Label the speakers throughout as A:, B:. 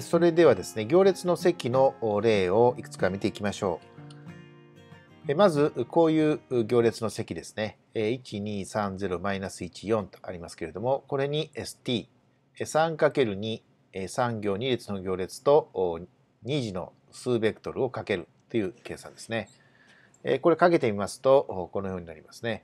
A: それではですね、行列の席の例をいくつか見ていきましょう。まず、こういう行列の席ですね。1230-14とありますけれども、これに ST、3×2、3行2列の行列と2次の数ベクトルをかけるという計算ですね。これかけてみますと、このようになりますね。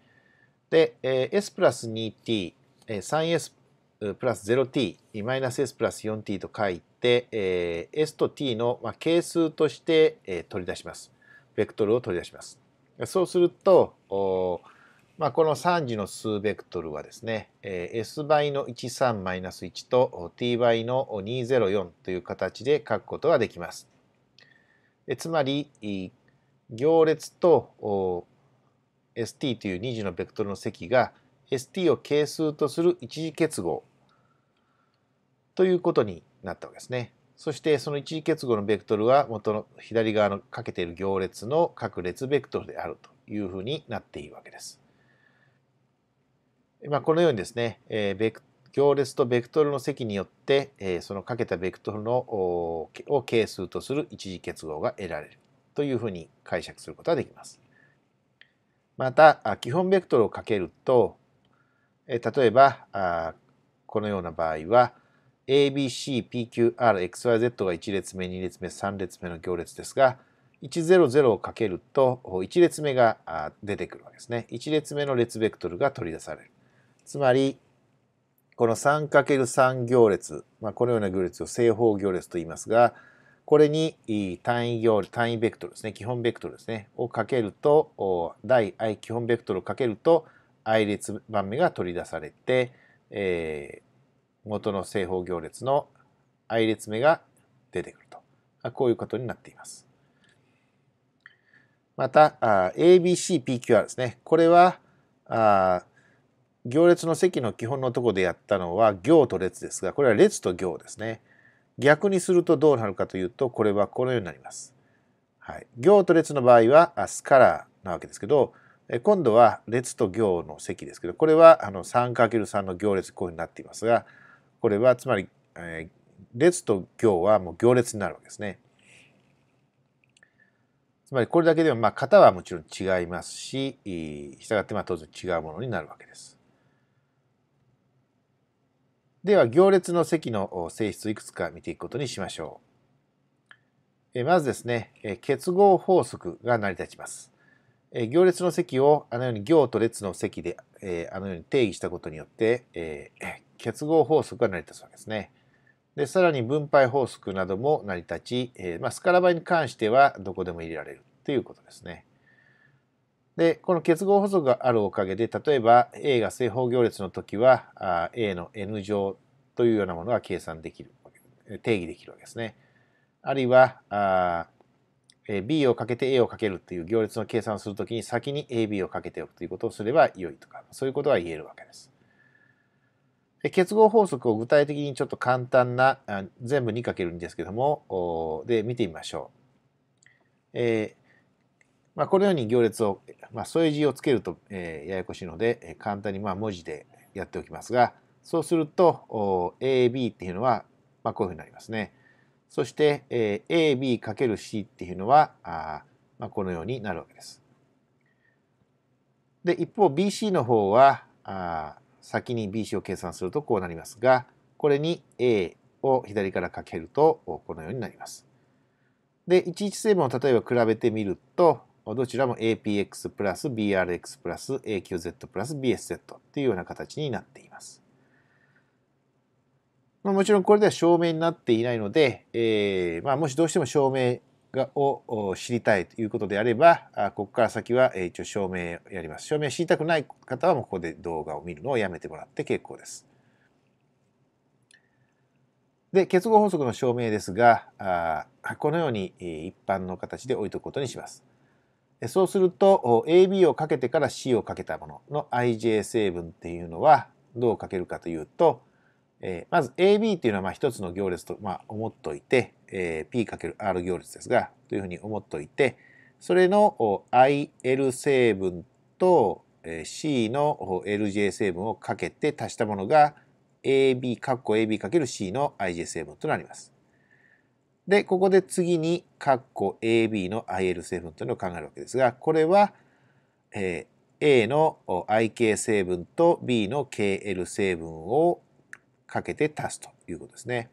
A: で、S プラス 2t、3S プラス 0t、マイナス S プラス 4t と書いて、、えー、S と T の、まあ、係数として、えー、取り出します。ベクトルを取り出します。そうすると、おまあ、この3次の数ベクトルはですね、えー、S 倍の13-1と T 倍の204という形で書くことができます。えつまり、行列と ST という2次のベクトルの積が ST を係数とする一次結合ということになったわけですね。そしてその一次結合のベクトルは元の左側のかけている行列の各列ベクトルであるというふうになっているわけです。まあ、このようにですね、えー、ベク行列とベクトルの積によって、えー、そのかけたベクトルのを係数とする一次結合が得られるというふうに解釈することができます。また基本ベクトルをかけると、えー、例えばこのような場合は ABCPQRXYZ が1列目2列目3列目の行列ですが100をかけると1列目が出てくるわけですね。1列目の列ベクトルが取り出される。つまりこの 3×3 行列、まあ、このような行列を正方行列と言いますがこれに単位行単位ベクトルですね基本ベクトルですねをかけると第 i 基本ベクトルをかけると i 列番目が取り出されて、え元の正方行列の i 列目が出てくると。こういうことになっています。また、ABCPQR ですね。これは、行列の積の基本のとこでやったのは行と列ですが、これは列と行ですね。逆にするとどうなるかというと、これはこのようになります。はい、行と列の場合はスカラーなわけですけど、今度は列と行の積ですけど、これはあの 3×3 の行列こういうふうになっていますが、これはつまり、えー、列と行はもう行列になるわけですね。つまりこれだけでもまあ型はもちろん違いますし、従ってまあ当然違うものになるわけです。では行列の積の性質をいくつか見ていくことにしましょう。えまずですね、結合法則が成り立ちます。行列の積をあのように行と列の積であのように定義したことによって結合法則が成り立つわけですね。で、さらに分配法則なども成り立ち、えー、まあ、スカラ倍に関してはどこでも入れられるということですね。で、この結合法則があるおかげで、例えば A が正方行列の時は、あ A の N 乗というようなものが計算できる、定義できるわけですね。あるいは、あ B をかけて A をかけるという行列の計算をするときに先に AB をかけておくということをすれば良いとか、そういうことが言えるわけです。結合法則を具体的にちょっと簡単な、全部2 ×んですけども、で見てみましょう。えー、まあ、このように行列を、まあ、添え字をつけると、えー、ややこしいので、え簡単にまあ文字でやっておきますが、そうすると AB っていうのは、まあ、こういうふうになりますね。そして、えー、AB×C っていうのはあ、まあ、このようになるわけです。で、一方 BC の方は、あ先に BC を計算するとこうなりますが、これに A を左からかけるとこのようになります。で、11成分を例えば比べてみると、どちらも APX プラス BRX プラス AQZ プラス BSZ っていうような形になっています。もちろんこれでは証明になっていないので、えー、まあ、もしどうしても証明がを知りたいということであれば、ここから先は一応証明をやります。証明を知りたくない方はもうここで動画を見るのをやめてもらって結構です。で、結合法則の証明ですが、このように一般の形で置いとくことにします。そうすると AB をかけてから C をかけたものの IJ 成分っていうのはどうかけるかというとえー、まず AB っていうのはまあ一つの行列と、まあ、思っといて、えー、P×R 行列ですが、というふうに思っといて、それの IL 成分と C の LJ 成分をかけて足したものが AB、カッ AB×C の IJ 成分となります。で、ここで次にカッ AB の IL 成分というのを考えるわけですが、これは、えー、A の IK 成分と B の KL 成分をかけて足すということですね。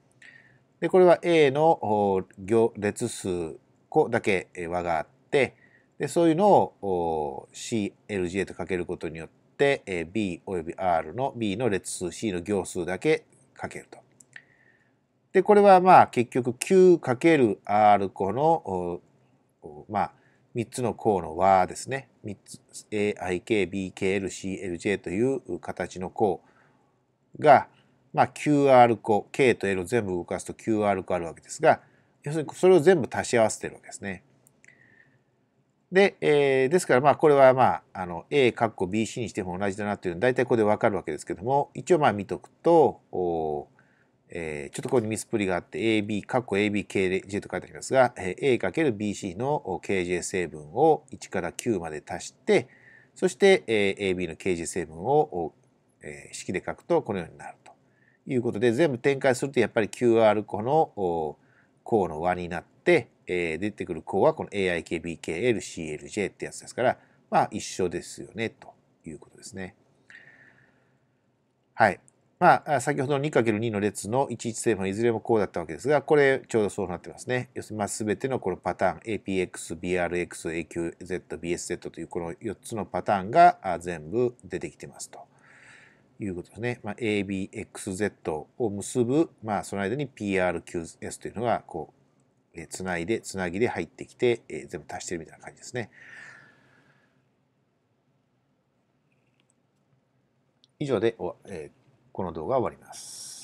A: で、これは A の行列数個だけ和があって、で、そういうのを CLGA とかけることによって B および R の B の列数 C の行数だけかけると。で、これはまあ結局け× r 個のまあ3つの項の和ですね。3つ AIKBKLCLJ という形の項がまあ、QR 個 K と L を全部動かすと QR 個あるわけですが要するにそれを全部足し合わせてるわけですね。で、えー、ですからまあこれはまああの A ッコ BC にしても同じだなというのは大体ここでわかるわけですけども一応まあ見とくとお、えー、ちょっとここにミスプリがあって AB ッコ ABKJ と書いてありますが、えー、A×BC の KJ 成分を1から9まで足してそして、えー、AB の KJ 成分を、えー、式で書くとこのようになる。いうことで全部展開するとやっぱり QR 個の項の和になって、えー、出てくる項はこの AIKBKLCLJ ってやつですからまあ一緒ですよねということですね。はい。まあ、先ほどの 2×2 の列の11成分はいずれもこうだったわけですが、これちょうどそうなってますね。要するに、まあ、全てのこのパターン、APX、BRX、AQZ、BSZ というこの4つのパターンが全部出てきてますと。いうことですね。まあ、ABXZ を結ぶ、まあ、その間に PRQS というのが、こう、えつないで、つなぎで入ってきて、えー、全部足してるみたいな感じですね。以上で、えー、この動画は終わります。